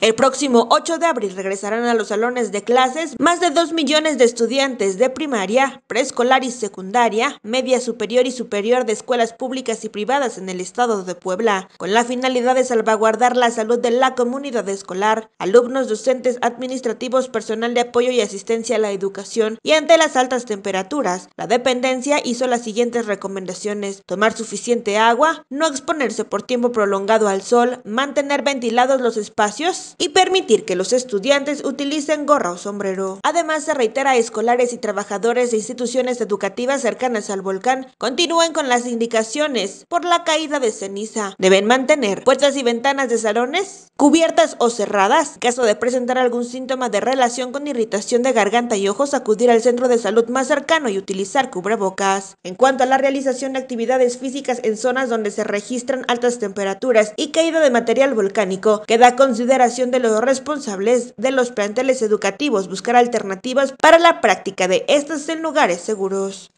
El próximo 8 de abril regresarán a los salones de clases más de 2 millones de estudiantes de primaria, preescolar y secundaria, media superior y superior de escuelas públicas y privadas en el estado de Puebla, con la finalidad de salvaguardar la salud de la comunidad escolar, alumnos, docentes, administrativos, personal de apoyo y asistencia a la educación. Y ante las altas temperaturas, la dependencia hizo las siguientes recomendaciones. Tomar suficiente agua, no exponerse por tiempo prolongado al sol, mantener ventilados los espacios, y permitir que los estudiantes utilicen gorra o sombrero. Además, se reitera a escolares y trabajadores de instituciones educativas cercanas al volcán continúen con las indicaciones por la caída de ceniza. Deben mantener puertas y ventanas de salones cubiertas o cerradas. En caso de presentar algún síntoma de relación con irritación de garganta y ojos, acudir al centro de salud más cercano y utilizar cubrebocas. En cuanto a la realización de actividades físicas en zonas donde se registran altas temperaturas y caída de material volcánico, queda da consideración de los responsables de los planteles educativos buscar alternativas para la práctica de estas en lugares seguros.